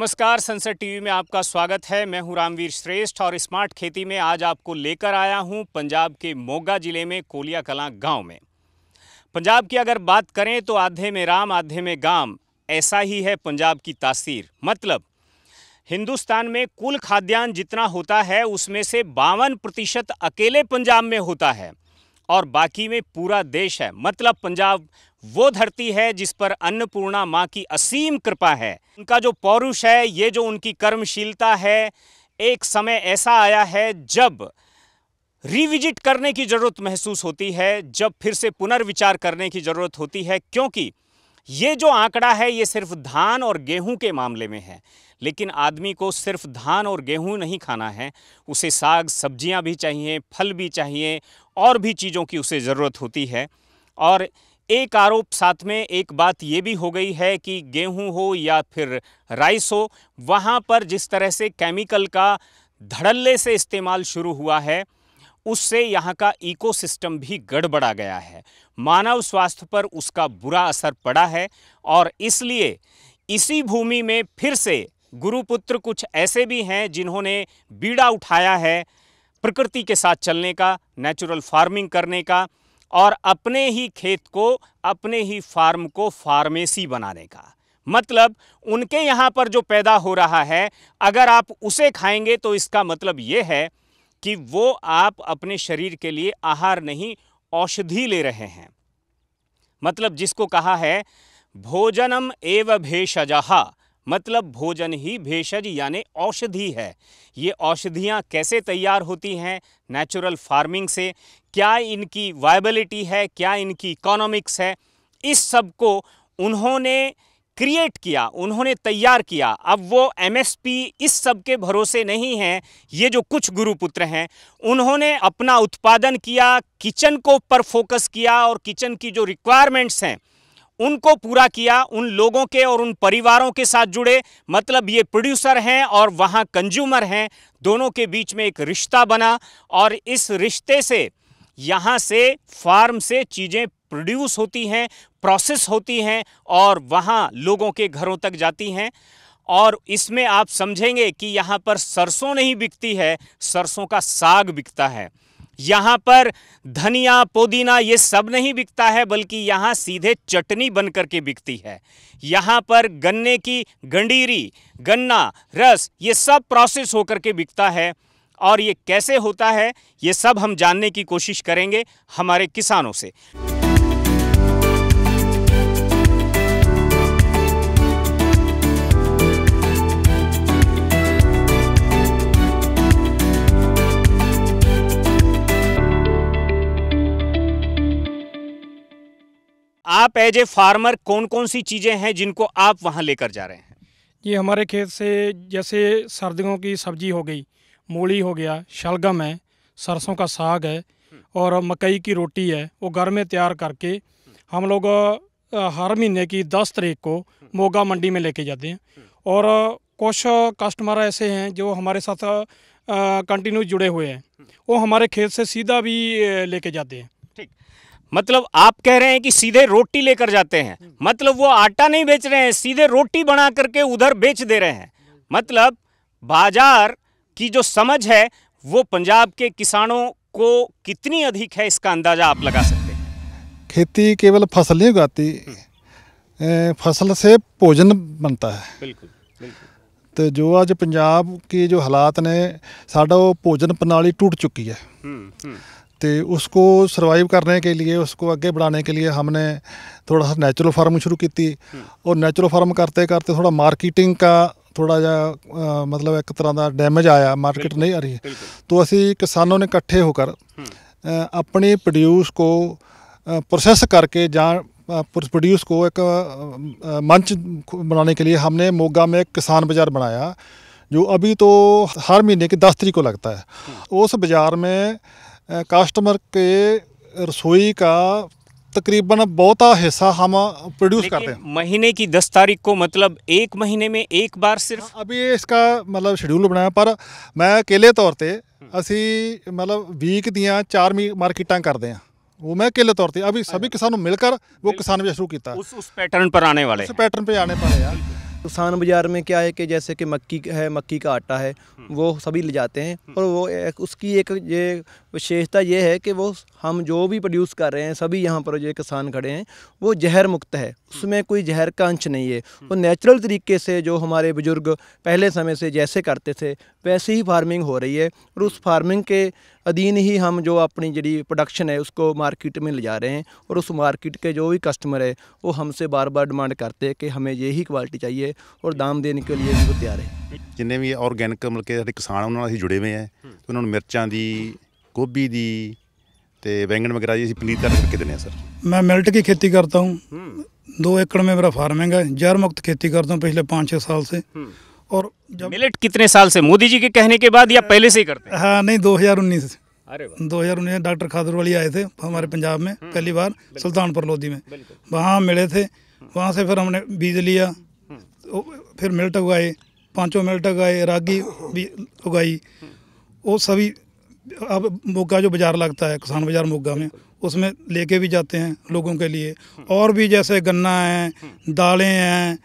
नमस्कार संसद टीवी में आपका स्वागत है मैं हूं रामवीर श्रेष्ठ और स्मार्ट खेती में आज आपको लेकर आया हूं पंजाब के मोगा जिले में कोलिया कला गांव में पंजाब की अगर बात करें तो आधे में राम आधे में गांव ऐसा ही है पंजाब की तासीर मतलब हिंदुस्तान में कुल खाद्यान्न जितना होता है उसमें से बावन प्रतिशत अकेले पंजाब में होता है और बाकी में पूरा देश है मतलब पंजाब वो धरती है जिस पर अन्नपूर्णा माँ की असीम कृपा है उनका जो पौरुष है ये जो उनकी कर्मशीलता है एक समय ऐसा आया है जब रिविजिट करने की ज़रूरत महसूस होती है जब फिर से पुनर्विचार करने की ज़रूरत होती है क्योंकि ये जो आंकड़ा है ये सिर्फ धान और गेहूं के मामले में है लेकिन आदमी को सिर्फ धान और गेहूं नहीं खाना है उसे साग सब्जियां भी चाहिए फल भी चाहिए और भी चीज़ों की उसे ज़रूरत होती है और एक आरोप साथ में एक बात ये भी हो गई है कि गेहूं हो या फिर राइस हो वहाँ पर जिस तरह से केमिकल का धड़ल्ले से इस्तेमाल शुरू हुआ है उससे यहाँ का इकोसिस्टम भी गड़बड़ा गया है मानव स्वास्थ्य पर उसका बुरा असर पड़ा है और इसलिए इसी भूमि में फिर से गुरुपुत्र कुछ ऐसे भी हैं जिन्होंने बीड़ा उठाया है प्रकृति के साथ चलने का नेचुरल फार्मिंग करने का और अपने ही खेत को अपने ही फार्म को फार्मेसी बनाने का मतलब उनके यहाँ पर जो पैदा हो रहा है अगर आप उसे खाएंगे तो इसका मतलब ये है कि वो आप अपने शरीर के लिए आहार नहीं औषधि ले रहे हैं मतलब जिसको कहा है भोजनम एव भेषजहा मतलब भोजन ही भेषज यानी औषधि है ये औषधियाँ कैसे तैयार होती हैं नेचुरल फार्मिंग से क्या इनकी वायबिलिटी है क्या इनकी इकोनॉमिक्स है इस सब को उन्होंने क्रिएट किया उन्होंने तैयार किया अब वो एमएसपी इस सब के भरोसे नहीं हैं ये जो कुछ गुरुपुत्र हैं उन्होंने अपना उत्पादन किया किचन को पर फोकस किया और किचन की जो रिक्वायरमेंट्स हैं उनको पूरा किया उन लोगों के और उन परिवारों के साथ जुड़े मतलब ये प्रोड्यूसर हैं और वहाँ कंज्यूमर हैं दोनों के बीच में एक रिश्ता बना और इस रिश्ते से यहाँ से फार्म से चीज़ें प्रोड्यूस होती हैं प्रोसेस होती हैं और वहाँ लोगों के घरों तक जाती हैं और इसमें आप समझेंगे कि यहाँ पर सरसों नहीं बिकती है सरसों का साग बिकता है यहाँ पर धनिया पुदीना ये सब नहीं बिकता है बल्कि यहाँ सीधे चटनी बन करके के बिकती है यहाँ पर गन्ने की गंडीरी गन्ना रस ये सब प्रोसेस होकर के बिकता है और ये कैसे होता है ये सब हम जानने की कोशिश करेंगे हमारे किसानों से आप एज ए फार्मर कौन कौन सी चीज़ें हैं जिनको आप वहाँ लेकर जा रहे हैं ये हमारे खेत से जैसे सर्दियों की सब्जी हो गई मूली हो गया शलगम है सरसों का साग है और मकई की रोटी है वो घर में तैयार करके हम लोग हर महीने की दस तारीख को मोगा मंडी में लेके जाते हैं और कुछ कस्टमर ऐसे हैं जो हमारे साथ कंटिन्यू जुड़े हुए हैं वो हमारे खेत से सीधा भी लेके जाते हैं ठीक मतलब आप कह रहे हैं कि सीधे रोटी लेकर जाते हैं मतलब वो आटा नहीं बेच रहे हैं सीधे रोटी बना करके उधर बेच दे रहे हैं मतलब बाजार की जो समझ है वो पंजाब के किसानों को कितनी अधिक है इसका अंदाज़ा आप लगा सकते हैं खेती केवल फसल नहीं उगाती फसल से भोजन बनता है बिल्कुल तो जो आज पंजाब के जो हालात ने साडा वो भोजन प्रणाली टूट चुकी है हम्म, हम्म। तो उसको सर्वाइव करने के लिए उसको आगे बढ़ाने के लिए हमने थोड़ा सा नेचुरल फार्मिंग शुरू की हम्म। और नेचुरल फार्म करते करते थोड़ा मार्केटिंग का ਥੋੜਾ ਜਿਹਾ ਮਤਲਬ ਇੱਕ ਤਰ੍ਹਾਂ ਦਾ ਡੈਮੇਜ ਆਇਆ ਮਾਰਕੀਟ ਨਹੀਂ ਆ ਰਹੀ ਤੋ ਅਸੀਂ ਕਿਸਾਨੋਂ ਨੇ ਇਕੱਠੇ ਹੋ ਕਰ ਆਪਣੇ ਪ੍ਰੋਡਿਊਸ ਕੋ ਪ੍ਰੋਸੈਸ ਕਰਕੇ ਜਾਂ ਪ੍ਰੋਡਿਊਸ ਕੋ ਇੱਕ ਮੰਚ ਬਣਾਉਣ ਦੇ ਲਈ ਹਮਨੇ ਮੋਗਾ ਮੇ ਕਿਸਾਨ ਬਾਜ਼ਾਰ ਬਣਾਇਆ ਜੋ ਅਭੀ ਤੋ ਹਰ ਮਹੀਨੇ ਕੇ 10 ਤਰੀਕ ਕੋ ਲਗਤਾ ਹੈ ਉਸ ਬਾਜ਼ਾਰ ਮੇ ਕਸਟਮਰ ਕੇ ਰਸੋਈ ਕਾ तकरीबन बहुता हिस्सा हम प्रोड्यूस करते हैं महीने की दस तारीख को मतलब एक महीने में एक बार सिर्फ हाँ, अभी इसका मतलब शेड्यूल बनाया पर मैं अकेले तौर असी मतलब वीक दिया चार मी ਮਾਰਕੀਟਾਂ करते हैं वो मैं अकेले तौर पर अभी सभी अच्छा। किसानों मिलकर वो किसान भी शुरू किया उस, उस पैटर्न पर आने वाले उस पैटर्न पर आने पर यार किसान बाज़ार में क्या है कि जैसे कि मक्की है मक्की का आटा है हम्म। वो सभी ले जाते हैं हम्म। और वो एक, उसकी एक ये विशेषता ये है कि वो हम जो भी प्रोड्यूस कर रहे हैं सभी यहाँ पर जो किसान खड़े हैं वो जहर मुक्त है उसमें कोई जहर का अंश नहीं है हम्म। वो नेचुरल तरीके से जो हमारे बुज़ुर्ग पहले समय से जैसे करते थे वैसे ही फार्मिंग हो रही है और उस फार्मिंग के अधीन ही हम जो अपनी जड़ी प्रोडक्शन है उसको मार्केट में ले जा रहे हैं और उस मार्केट के जो भी कस्टमर है वो हमसे बार बार डिमांड करते हैं कि हमें यही क्वालिटी चाहिए और दाम देने के लिए भी वो तैयार है जिन्हें भी ऑर्गेनिक मतलब कि किसान उन्होंने जुड़े हुए हैं हम्म। तो उन्होंने मिर्चा की गोभी दी बैंगन वगैरह जी पनीर तैयार करके देने सर मैं मिल्ट की खेती करता हूँ दो एकड़ में मेरा फार्मिंग है जहर मुक्त खेती करता हूँ पिछले पाँच छः साल से और जब मिलेट कितने साल से मोदी जी के कहने के बाद या पहले से ही करते हाँ नहीं 2019 से अरे दो हज़ार उन्नीस डॉक्टर खादर वाली आए थे हमारे पंजाब में पहली बार सुल्तानपुर लोधी में वहाँ मिले थे वहाँ से फिर हमने बीज लिया फिर मिल्ट उगाए पाँचों मिल्ट उगाए रागी उगाई वो सभी अब मोगा जो बाज़ार लगता है किसान बाज़ार मोगा में उसमें लेके भी जाते हैं लोगों के लिए और भी जैसे गन्ना है दालें हैं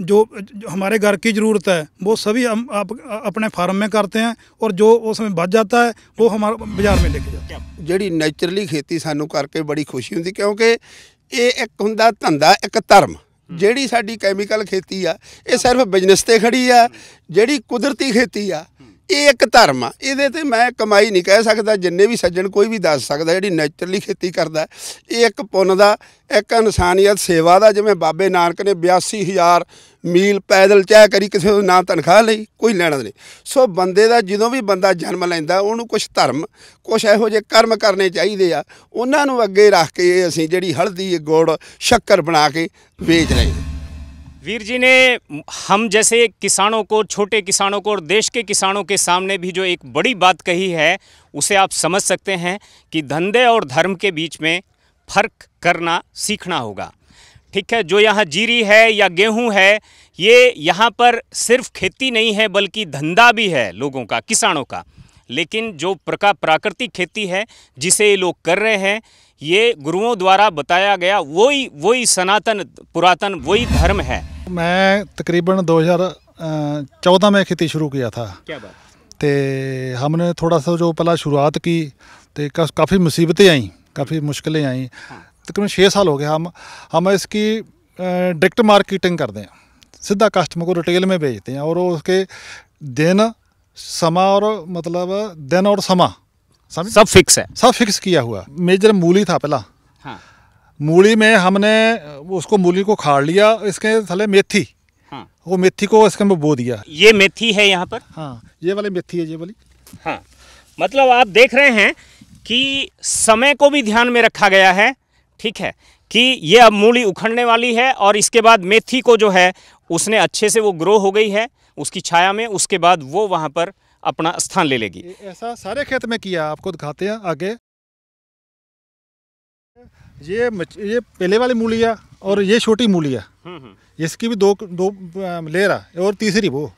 जो, जो हमारे घर की ज़रूरत है वो सभी हम आप, अपने फार्म में करते हैं और जो उसमें बच जाता है वो हमारे बाज़ार में लेके जाते हैं जड़ी नेचुरली खेती सानू करके बड़ी खुशी ਹੁੰਦੀ क्योंकि ये एक ਹੁੰਦਾ धंधा एक धर्म ਜਿਹੜੀ ਸਾਡੀ ਕੈਮੀਕਲ ਖੇਤੀ ਆ ਇਹ ਸਿਰਫ ਬਿਜ਼ਨਸ ਤੇ ਖੜੀ ਆ ਜਿਹੜੀ ਕੁਦਰਤੀ ਖੇਤੀ ਆ ਇਹ ਇੱਕ ਧਰਮ ਆ ਇਹਦੇ ਤੇ ਮੈਂ ਕਮਾਈ ਨਹੀਂ ਕਹਿ ਸਕਦਾ ਜਿੰਨੇ ਵੀ ਸੱਜਣ ਕੋਈ ਵੀ ਦੱਸ ਸਕਦਾ ਜਿਹੜੀ ਨੇਚਰਲੀ ਖੇਤੀ ਕਰਦਾ ਇਹ ਇੱਕ ਪੁੰਨ ਦਾ ਇੱਕ ਇਨਸਾਨੀਅਤ ਸੇਵਾ ਦਾ ਜਿਵੇਂ ਬਾਬੇ ਨਾਨਕ ਨੇ 82000 ਮੀਲ ਪੈਦਲ ਚਾਹ ਕਰੀ ਕਿਸੇ ਨੂੰ ਨਾ ਤਨਖਾਹ ਲਈ ਕੋਈ ਲੈਣਾ ਨਹੀਂ ਸੋ ਬੰਦੇ ਦਾ ਜਦੋਂ ਵੀ ਬੰਦਾ ਜਨਮ ਲੈਂਦਾ ਉਹਨੂੰ ਕੁਝ ਧਰਮ ਕੁਝ ਇਹੋ ਜਿਹੇ ਕਰਮ ਕਰਨੇ ਚਾਹੀਦੇ ਆ ਉਹਨਾਂ ਨੂੰ ਅੱਗੇ ਰੱਖ ਕੇ ਅਸੀਂ ਜਿਹੜੀ ਹਲਦੀ ਗੁੜ ਸ਼ੱਕਰ ਬਣਾ ਕੇ ਵੇਚ ਰਹੇ ਹਾਂ वीर जी ने हम जैसे किसानों को छोटे किसानों को और देश के किसानों के सामने भी जो एक बड़ी बात कही है उसे आप समझ सकते हैं कि धंधे और धर्म के बीच में फ़र्क करना सीखना होगा ठीक है जो यहाँ जीरी है या गेहूं है ये यहाँ पर सिर्फ खेती नहीं है बल्कि धंधा भी है लोगों का किसानों का लेकिन जो प्रका प्राकृतिक खेती है जिसे ये लोग कर रहे हैं ये गुरुओं द्वारा बताया गया वही वही सनातन पुरातन वही धर्म है मैं तकरीबन 2014 में खेती शुरू किया था क्या बात तो हमने थोड़ा सा जो पहला शुरुआत की तो काफ़ी मुसीबतें आई काफ़ी मुश्किलें आई हाँ। तकरीबन छः साल हो गए हम हम इसकी डायरेक्ट मार्केटिंग करते हैं सीधा कस्टमर को रिटेल में भेजते हैं और उसके दिन समा और मतलब दिन और समा सब फिक्स है सब फिक्स किया हुआ मेजर मूली था पहला हाँ। मूली में हमने उसको मूली को खाड़ लिया इसके थले मेथी हाँ। वो मेथी को इसके में बो दिया ये मेथी है यहाँ पर हाँ ये वाली मेथी है ये वाली हाँ मतलब आप देख रहे हैं कि समय को भी ध्यान में रखा गया है ठीक है कि ये अब मूली उखड़ने वाली है और इसके बाद मेथी को जो है उसने अच्छे से वो ग्रो हो गई है उसकी छाया में उसके बाद वो वहाँ पर अपना स्थान ले लेगी ऐसा सारे खेत में किया आपको दिखाते हैं आगे ये ये पहले वाली मूली है और ये छोटी मूली है हम्म, हम्म। इसकी भी दो दो लेयर है और तीसरी वो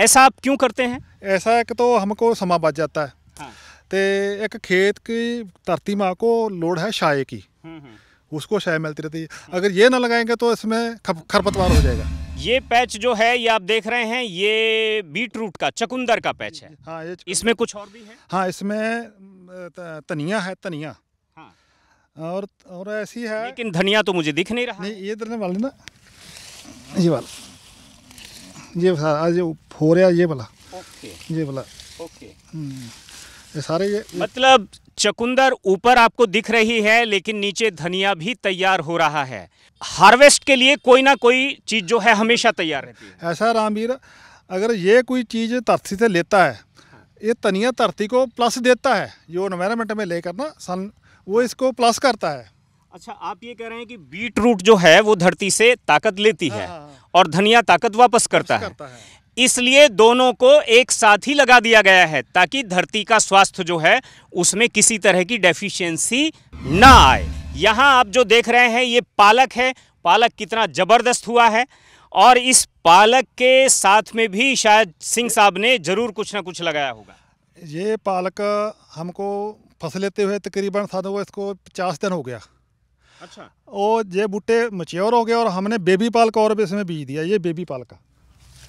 ऐसा आप क्यों करते हैं ऐसा एक तो हमको समा बच जाता है हाँ। तो एक खेत की धरती माँ को लोड है शाये की हम्म, उसको शाये मिलती रहती है अगर ये ना लगाएंगे तो इसमें खरपतवार हो जाएगा ये पैच जो है ये आप देख रहे हैं ये बीट रूट का चकुंदर का पैच है हाँ ये इसमें कुछ और भी है हाँ इसमें धनिया है धनिया हाँ और और ऐसी है लेकिन धनिया तो मुझे दिख नहीं रहा नहीं ये धरने वाले ना ये वाला ये आज हो रहा ये वाला ओके ये वाला ओके हम्म, ये सारे ये मतलब चकुंदर ऊपर आपको दिख रही है लेकिन नीचे धनिया भी तैयार हो रहा है हार्वेस्ट के लिए कोई ना कोई चीज़ जो है हमेशा तैयार रहती है ऐसा रामवीर अगर ये कोई चीज़ धरती से लेता है ये धनिया धरती को प्लस देता है जो इन्वायरमेंट में लेकर ना सन वो इसको प्लस करता है अच्छा आप ये कह रहे हैं कि बीट रूट जो है वो धरती से ताकत लेती हाँ, है हाँ, हाँ। और धनिया ताकत वापस करता है, करता है। इसलिए दोनों को एक साथ ही लगा दिया गया है ताकि धरती का स्वास्थ्य जो है उसमें किसी तरह की डेफिशिएंसी ना आए यहाँ आप जो देख रहे हैं ये पालक है पालक कितना ज़बरदस्त हुआ है और इस पालक के साथ में भी शायद सिंह साहब ने ज़रूर कुछ ना कुछ लगाया होगा ये पालक हमको फंस लेते हुए तकरीबन साधो हुआ इसको पचास दिन हो गया अच्छा और ये बूटे मच्योर हो गया और हमने बेबी पालक और भी इसमें बीज दिया ये बेबी पालक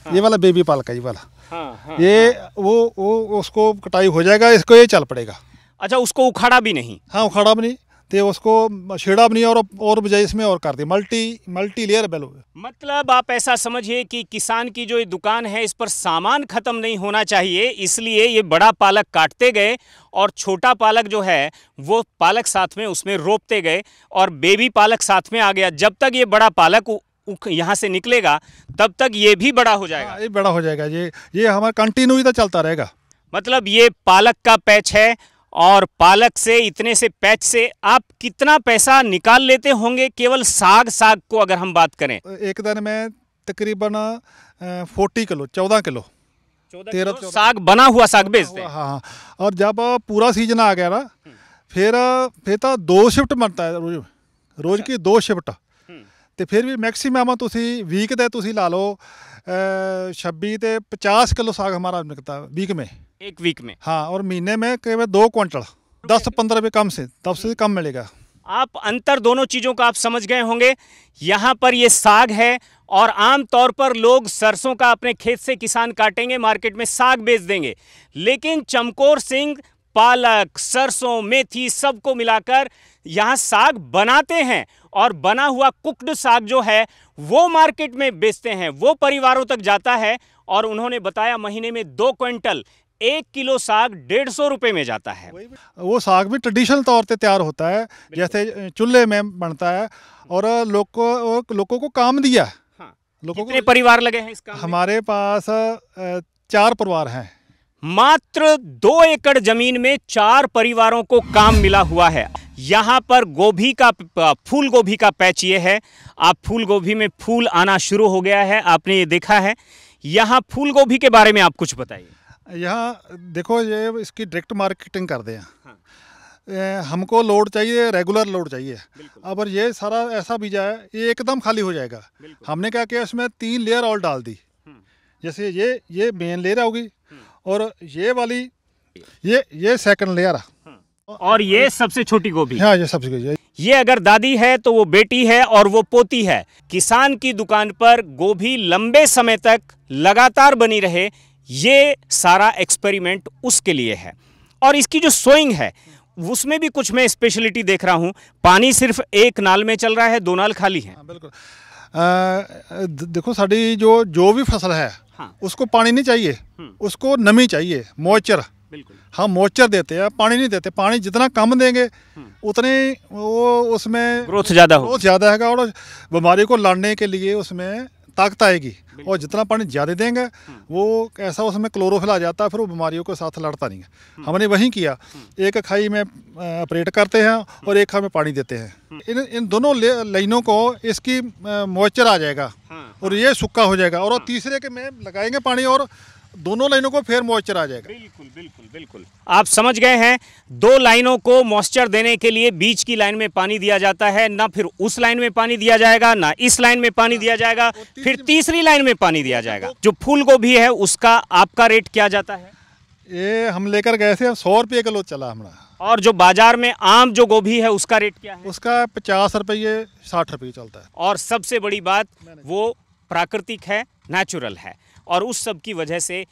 हाँ, ये वाला बेबी पालक है ये वाला हाँ, हाँ, ये हाँ। वो वो उसको कटाई हो जाएगा इसको ये चल पड़ेगा अच्छा उसको उखाड़ा भी नहीं हाँ उखाड़ा भी नहीं तो उसको छेड़ा भी नहीं और और बजाय इसमें और कर दी मल्टी मल्टी लेयर बैलो मतलब आप ऐसा समझिए कि किसान की जो ये दुकान है इस पर सामान ख़त्म नहीं होना चाहिए इसलिए ये बड़ा पालक काटते गए और छोटा पालक जो है वो पालक साथ में उसमें रोपते गए और बेबी पालक साथ में आ गया जब तक ये बड़ा पालक यहाँ से निकलेगा तब तक ये भी बड़ा हो जाएगा हाँ, ये बड़ा हो जाएगा ये ये हमारा कंटिन्यू ही तो चलता रहेगा मतलब ये पालक का पैच है और पालक से इतने से पैच से आप कितना पैसा निकाल लेते होंगे केवल साग साग को अगर हम बात करें एक दिन में तकरीबन फोर्टी किलो चौदह किलो तेरह तो साग बना हुआ साग बेचते हैं हाँ, हाँ और जब पूरा सीजन आ गया ना हम्म। फिर फिर तो दो शिफ्ट बनता है रोज रोज अच्छा। की दो शिफ्ट तो फिर भी मैक्सीम तुम वीक ला लो छब्बी तो पचास किलो साग हमारा निकलता वीक में एक वीक में हाँ और महीने में कई बार दो क्विंटल दस पंद्रह रुपये कम से तब से कम मिलेगा आप अंतर दोनों चीज़ों का आप समझ गए होंगे यहाँ पर ये साग है और आम तौर पर लोग सरसों का अपने खेत से किसान काटेंगे मार्केट में साग बेच देंगे लेकिन चमकोर सिंह पालक सरसों मेथी सबको मिलाकर यहाँ साग बनाते हैं और बना हुआ कुकड साग जो है वो मार्केट में बेचते हैं वो परिवारों तक जाता है और उन्होंने बताया महीने में दो क्विंटल एक किलो साग डेढ़ सौ रुपये में जाता है वो साग भी ट्रेडिशनल तौर पे तैयार होता है जैसे चूल्हे में बनता है और लोगों लोगों को काम दिया हाँ। लोगों को परिवार लगे हैं इस काम हमारे पास चार परिवार हैं मात्र दो एकड़ जमीन में चार परिवारों को काम मिला हुआ है यहाँ पर गोभी का फूल गोभी का पैच ये है आप फूल गोभी में फूल आना शुरू हो गया है आपने ये देखा है यहाँ फूल गोभी के बारे में आप कुछ बताइए यहाँ देखो ये इसकी डायरेक्ट मार्केटिंग कर दे हाँ। हमको लोड चाहिए रेगुलर लोड चाहिए अब ये सारा ऐसा बीजा है ये एकदम खाली हो जाएगा हमने क्या किया इसमें तीन लेयर और डाल दी हम्म। जैसे ये ये मेन लेयर होगी और ये वाली ये ये सेकंड लेयर है और ये सबसे छोटी गोभी हाँ ये सबसे गोभी ये अगर दादी है तो वो बेटी है और वो पोती है किसान की दुकान पर गोभी लंबे समय तक लगातार बनी रहे ये सारा एक्सपेरिमेंट उसके लिए है और इसकी जो सोइंग है उसमें भी कुछ मैं स्पेशलिटी देख रहा हूँ पानी सिर्फ एक नाल में चल रहा है दो नाल खाली है हाँ, बिल्कुल देखो साड़ी जो जो भी फसल है हाँ। उसको पानी नहीं चाहिए हम्म। उसको नमी चाहिए मॉइचर हाँ मोइचर देते हैं पानी नहीं देते पानी जितना कम देंगे हम्म। उतने वो उसमें ग्रोथ ज़्यादा ग्रोथ ज़्यादा है और बीमारी को लड़ने के लिए उसमें ताकत आएगी और जितना पानी ज़्यादा देंगे हम्म। वो ऐसा उसमें क्लोरोफिल आ जाता है फिर वो बीमारियों के साथ लड़ता नहीं है हम्म। हमने वही किया हम्म। एक खाई में ऑपरेट करते हैं और एक खाई में पानी देते हैं इन इन दोनों लाइनों को इसकी मॉइस्चर आ जाएगा हाँ, और हाँ। ये सूखा हो जाएगा और हाँ। तीसरे के में लगाएंगे पानी और दोनों लाइनों को फिर मॉइस्चर आ जाएगा बिल्कुल बिल्कुल बिल्कुल आप समझ गए हैं दो लाइनों को मॉइस्चर देने के लिए बीच की लाइन में पानी दिया जाता है ना फिर उस लाइन में पानी दिया जाएगा ना इस लाइन में पानी दिया जाएगा तीसरी फिर तीसरी लाइन में पानी दिया अच्छा, जाएगा तो जो फूल गोभी है उसका आपका रेट क्या जाता है ये हम लेकर गए थे सौ रुपये किलो चला हमारा और जो बाजार में आम जो गोभी है उसका रेट क्या है उसका पचास रुपये साठ रुपये चलता है और सबसे बड़ी बात वो प्राकृतिक है नेचुरल है और उस सब की वजह से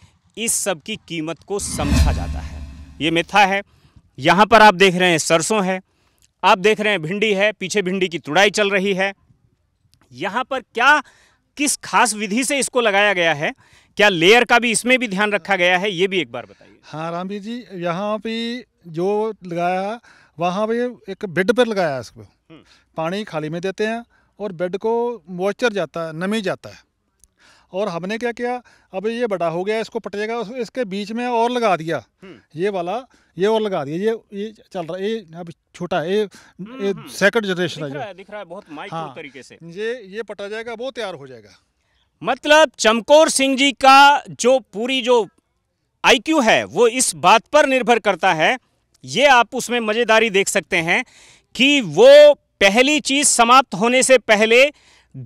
इस सब की कीमत को समझा जाता है ये मेथा है यहाँ पर आप देख रहे हैं सरसों है आप देख रहे हैं भिंडी है पीछे भिंडी की तुड़ाई चल रही है यहाँ पर क्या किस खास विधि से इसको लगाया गया है क्या लेयर का भी इसमें भी ध्यान रखा गया है ये भी एक बार बताइए हाँ रामवीर जी यहाँ पे जो लगाया वहाँ पे एक बेड पर लगाया इसको हम्म। पानी खाली में देते हैं और बेड को मॉइस्चर जाता है नमी जाता है और हमने क्या किया अब ये बड़ा हो गया इसको पटेगा इसके बीच में और लगा दिया हम्म। ये वाला ये और लगा दिया ये ये चल रहा है ये अब छोटा है ये, हम्म, ये सेकंड हम्म। जनरेशन है दिख रहा है बहुत माइक्रो हाँ, तरीके से ये ये पटा जाएगा वो तैयार हो जाएगा मतलब चमकोर सिंह जी का जो पूरी जो आईक्यू है वो इस बात पर निर्भर करता है ये आप उसमें मज़ेदारी देख सकते हैं कि वो पहली चीज़ समाप्त होने से पहले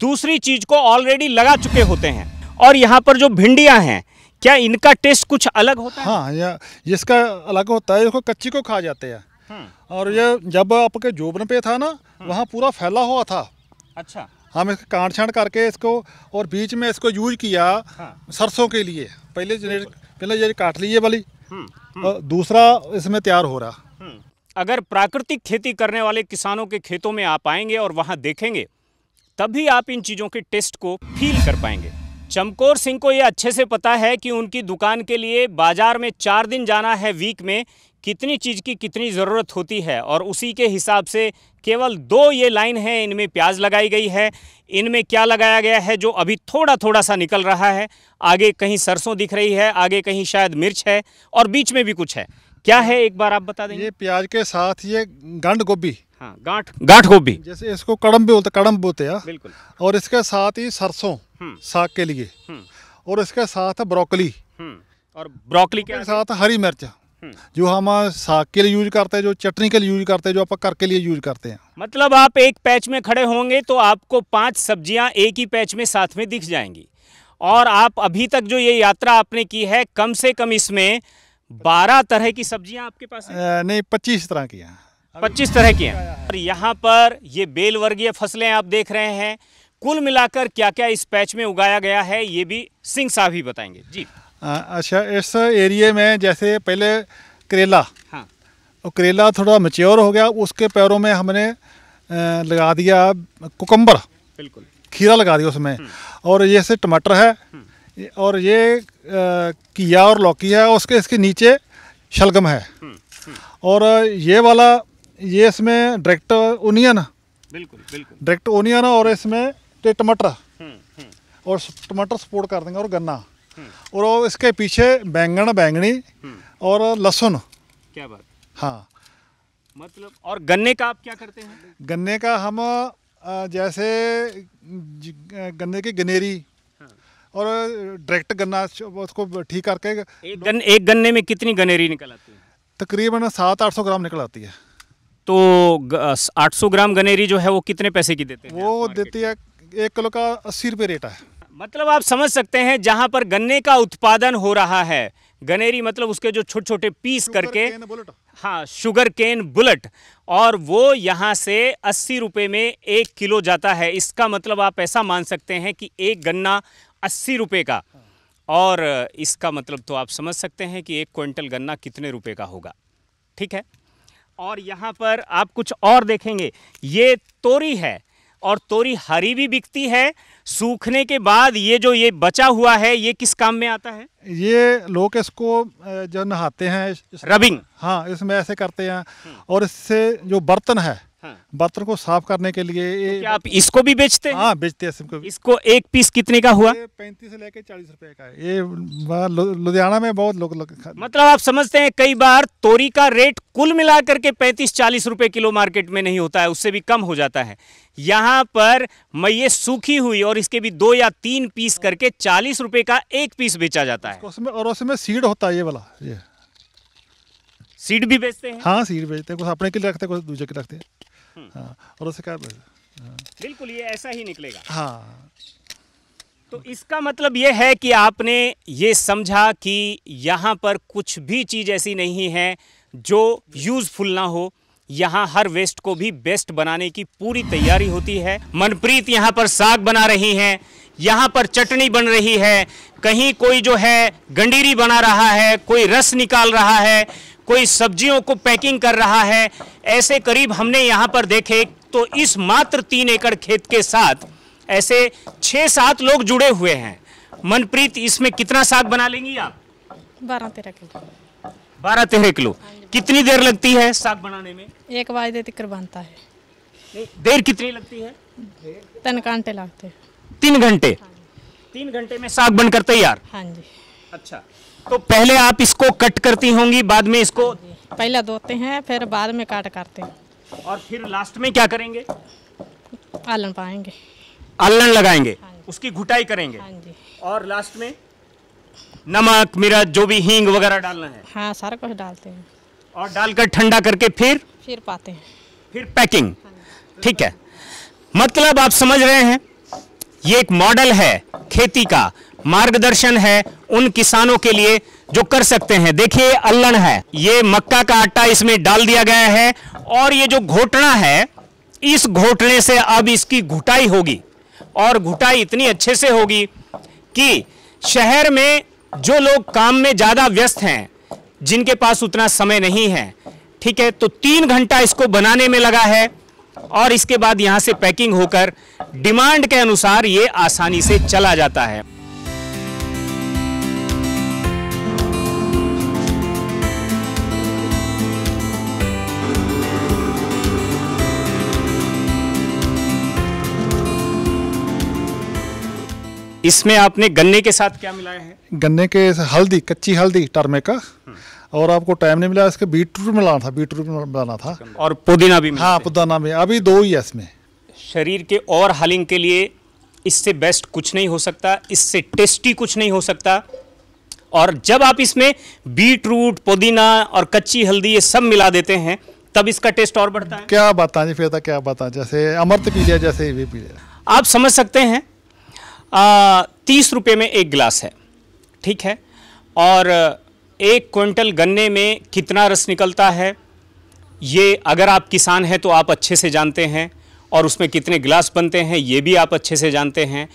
दूसरी चीज़ को ऑलरेडी लगा चुके होते हैं और यहाँ पर जो भिंडियाँ हैं क्या इनका टेस्ट कुछ अलग होता है हाँ या इसका अलग होता है इसको कच्ची को खा जाते हैं हम्म। और ये जब आपके जोबन पे था ना हम्म। वहाँ पूरा फैला हुआ था अच्छा हम इसका काट छाट करके इसको और बीच में इसको यूज किया हाँ। सरसों के लिए पहले पहले ये काट लीजिए वाली हम्म, और दूसरा इसमें तैयार हो रहा अगर प्राकृतिक खेती करने वाले किसानों के खेतों में आप आएंगे और वहाँ देखेंगे तभी आप इन चीज़ों के टेस्ट को फील कर पाएंगे चमकोर सिंह को ये अच्छे से पता है कि उनकी दुकान के लिए बाज़ार में चार दिन जाना है वीक में कितनी चीज़ की कितनी ज़रूरत होती है और उसी के हिसाब से केवल दो ये लाइन है इनमें प्याज लगाई गई है इनमें क्या लगाया गया है जो अभी थोड़ा थोड़ा सा निकल रहा है आगे कहीं सरसों दिख रही है आगे कहीं शायद मिर्च है और बीच में भी कुछ है क्या है एक बार आप बता दें ये प्याज के साथ ये गंड गोभी हाँ गांठ गांठ गोभी जैसे इसको कड़म भी बोलते कड़म बोते हैं बिल्कुल और इसके साथ ही सरसों हम्म। साग के लिए हम्म। और इसके साथ ब्रोकली हम्म। और ब्रोकली के साथ हरी मिर्च जो हम साग के लिए यूज करते हैं जो चटनी के लिए यूज करते हैं जो आप कर के लिए यूज करते हैं मतलब आप एक पैच में खड़े होंगे तो आपको पांच सब्जियां एक ही पैच में साथ में दिख जाएंगी और आप अभी तक जो ये यात्रा आपने की है कम से कम इसमें बारह तरह की सब्जियां आपके पास नहीं पच्चीस तरह की हैं पच्चीस तरह की हैं और यहाँ पर ये बेलवर्गीय फसलें आप देख रहे हैं कुल मिलाकर क्या क्या इस पैच में उगाया गया है ये भी सिंह साहब ही बताएंगे जी अच्छा इस एरिए में जैसे पहले करेला हाँ और करेला थोड़ा मच्योर हो गया उसके पैरों में हमने लगा दिया कुकम्बर बिल्कुल खीरा लगा दिया उसमें हम्म। और जैसे टमाटर है हम्म। और ये किया और लौकी है उसके इसके नीचे शलगम है हम्म। और ये वाला ये इसमें डायरेक्ट ओनियन बिल्कुल बिल्कुल डायरेक्ट ओनियन और इसमें टमाटर हम्म, हम्म। और टमाटर सपोर्ट कर देंगे और गन्ना हम्म। और इसके पीछे बैंगन बैंगनी और लहसुन क्या बात हाँ मतलब और गन्ने का आप क्या करते हैं गन्ने का हम जैसे गन्ने की गनेरी हाँ। और डायरेक्ट गन्ना उसको ठीक करके एक एक गन्ने में कितनी गनेरी निकल आती है तकरीबन सात आठ सौ ग्राम निकल आती है तो 800 ग्राम गनेरी जो है वो कितने पैसे की देते हैं वो देती है एक किलो का अस्सी रुपये रेट है मतलब आप समझ सकते हैं जहाँ पर गन्ने का उत्पादन हो रहा है गनेरी मतलब उसके जो छोटे छोटे पीस करके हाँ शुगर केन बुलेट और वो यहाँ से अस्सी रुपये में एक किलो जाता है इसका मतलब आप ऐसा मान सकते हैं कि एक गन्ना अस्सी रुपये का और इसका मतलब तो आप समझ सकते हैं कि एक क्विंटल गन्ना कितने रुपये का होगा ठीक है और यहाँ पर आप कुछ और देखेंगे ये तोरी है और तोरी हरी भी बिकती है सूखने के बाद ये जो ये बचा हुआ है ये किस काम में आता है ये लोग इसको जो नहाते हैं रबिंग हाँ इसमें ऐसे करते हैं हम्म। और इससे जो बर्तन है हाँ। बर्तन को साफ करने के लिए तो क्या आप इसको भी बेचते हैं हाँ बेचते हैं इसको इसको एक पीस कितने का हुआ पैंतीस से लेके चालीस रुपए का है ये लुधियाना में बहुत लोग लोग मतलब आप समझते हैं कई बार तोरी का रेट कुल मिला करके पैंतीस चालीस रुपए किलो मार्केट में नहीं होता है उससे भी कम हो जाता है यहाँ पर मैं ये सूखी हुई और इसके भी दो या तीन पीस करके चालीस रुपए का एक पीस बेचा जाता है उसमें और उसमें सीड होता है ये वाला ये सीड भी बेचते हैं हाँ सीड बेचते हैं कुछ अपने के लिए रखते हैं कुछ दूसरे के लिए रखते हैं हम्म। हाँ, और उसे क्या हाँ। बिल्कुल ये ऐसा ही निकलेगा हाँ तो इसका मतलब ये है कि आपने ये समझा कि यहाँ पर कुछ भी चीज़ ऐसी नहीं है जो यूज़फुल ना हो यहाँ हर वेस्ट को भी बेस्ट बनाने की पूरी तैयारी होती है मनप्रीत यहाँ पर साग बना रही हैं यहाँ पर चटनी बन रही है कहीं कोई जो है गंडीरी बना रहा है कोई रस निकाल रहा है कोई सब्जियों को पैकिंग कर रहा है ऐसे करीब हमने यहाँ पर देखे तो इस मात्र तीन एकड़ खेत के साथ ऐसे छः सात लोग जुड़े हुए हैं मनप्रीत इसमें कितना साग बना लेंगी आप बारह तेरह किलो बारह तेरह किलो हाँ कितनी देर लगती है साग बनाने में एक वायदे तक बनता है देर कितनी लगती है तीन घंटे लगते हैं तीन घंटे हाँ तीन घंटे में साग बनकर तैयार हाँ जी अच्छा तो पहले आप इसको कट करती होंगी बाद में इसको पहला धोते हैं फिर बाद में काट करते हैं और फिर लास्ट में क्या करेंगे आलन पाएंगे आलन लगाएंगे हाँ उसकी घुटाई करेंगे हाँ और लास्ट में नमक मिर्च जो भी हींग वगैरह डालना है हाँ सारा कुछ डालते हैं और डालकर ठंडा करके फिर फिर पाते हैं फिर पैकिंग हाँ ठीक है मतलब आप समझ रहे हैं ये एक मॉडल है खेती का मार्गदर्शन है उन किसानों के लिए जो कर सकते हैं देखिए अल्लन है ये मक्का का आटा इसमें डाल दिया गया है और ये जो घोटना है इस घोटने से अब इसकी घुटाई होगी और घुटाई इतनी अच्छे से होगी कि शहर में जो लोग काम में ज़्यादा व्यस्त हैं जिनके पास उतना समय नहीं है ठीक है तो तीन घंटा इसको बनाने में लगा है और इसके बाद यहां से पैकिंग होकर डिमांड के अनुसार ये आसानी से चला जाता है इसमें आपने गन्ने के साथ क्या मिलाया है गन्ने के हल्दी कच्ची हल्दी टर्मे का हम्म। और आपको टाइम नहीं मिला इसके बीट रूट मिलाना था बीट रूट मिलाना था और पुदीना भी हाँ पुदीना भी अभी दो ही है इसमें शरीर के और हलिंग के लिए इससे बेस्ट कुछ नहीं हो सकता इससे टेस्टी कुछ नहीं हो सकता और जब आप इसमें बीट रूट पुदीना और कच्ची हल्दी ये सब मिला देते हैं तब इसका टेस्ट और बढ़ता है क्या बात है जी फिर तो क्या बात है जैसे अमृत पी लिया जैसे ये भी पी लिया आप समझ सकते हैं तीस रुपये में एक गिलास है ठीक है और एक क्विंटल गन्ने में कितना रस निकलता है ये अगर आप किसान हैं तो आप अच्छे से जानते हैं और उसमें कितने गिलास बनते हैं ये भी आप अच्छे से जानते हैं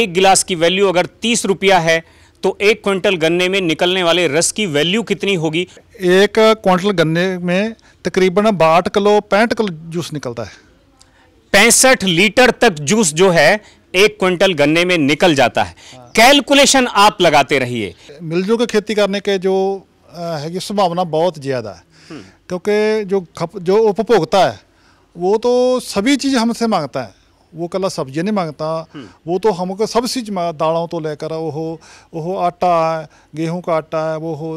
एक गिलास की वैल्यू अगर तीस रुपया है तो एक क्विंटल गन्ने में निकलने वाले रस की वैल्यू कितनी होगी एक क्विंटल गन्ने में तकरीबन बाहठ किलो पैंठ किलो जूस निकलता है पैंसठ लीटर तक जूस जो है एक क्विंटल गन्ने में निकल जाता है कैलकुलेशन आप लगाते रहिए मिलजुल के खेती करने के जो है संभावना बहुत ज़्यादा है हम्म। क्योंकि जो खप जो उपभोक्ता है वो तो सभी चीज़ हमसे मांगता है वो कला सब्जियाँ नहीं मांगता हम्म। वो तो हमको सब चीज़ दालों तो लेकर वो हो वो हो आटा है गेहूं का आटा है वो हो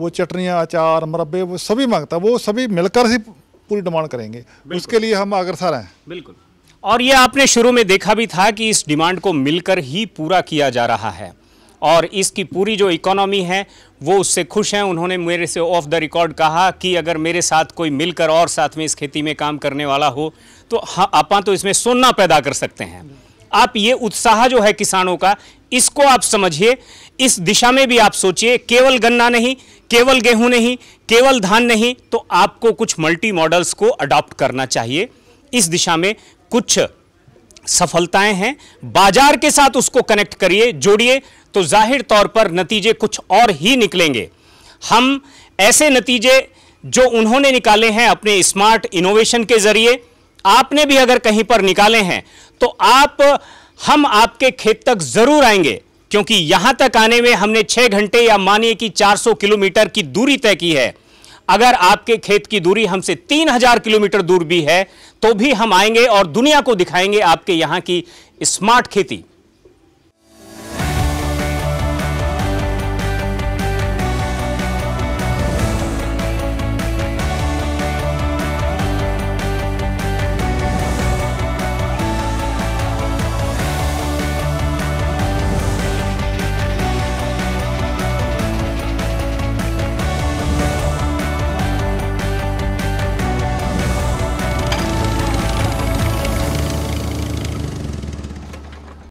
वो चटनियाँ अचार मुरबे वो सभी मांगता वो सभी मिलकर ही पूरी डिमांड करेंगे उसके लिए हम अग्रसर हैं बिल्कुल और ये आपने शुरू में देखा भी था कि इस डिमांड को मिलकर ही पूरा किया जा रहा है और इसकी पूरी जो इकोनॉमी है वो उससे खुश हैं उन्होंने मेरे से ऑफ द रिकॉर्ड कहा कि अगर मेरे साथ कोई मिलकर और साथ में इस खेती में काम करने वाला हो तो हाँ, आप तो इसमें सोना पैदा कर सकते हैं आप ये उत्साह जो है किसानों का इसको आप समझिए इस दिशा में भी आप सोचिए केवल गन्ना नहीं केवल गेहूं नहीं केवल धान नहीं तो आपको कुछ मल्टी मॉडल्स को अडॉप्ट करना चाहिए इस दिशा में कुछ सफलताएं हैं बाजार के साथ उसको कनेक्ट करिए जोड़िए तो जाहिर तौर पर नतीजे कुछ और ही निकलेंगे हम ऐसे नतीजे जो उन्होंने निकाले हैं अपने स्मार्ट इनोवेशन के जरिए आपने भी अगर कहीं पर निकाले हैं तो आप हम आपके खेत तक जरूर आएंगे क्योंकि यहां तक आने में हमने छह घंटे या मानिए कि 400 किलोमीटर की दूरी तय की है अगर आपके खेत की दूरी हमसे 3000 किलोमीटर दूर भी है तो भी हम आएंगे और दुनिया को दिखाएंगे आपके यहाँ की स्मार्ट खेती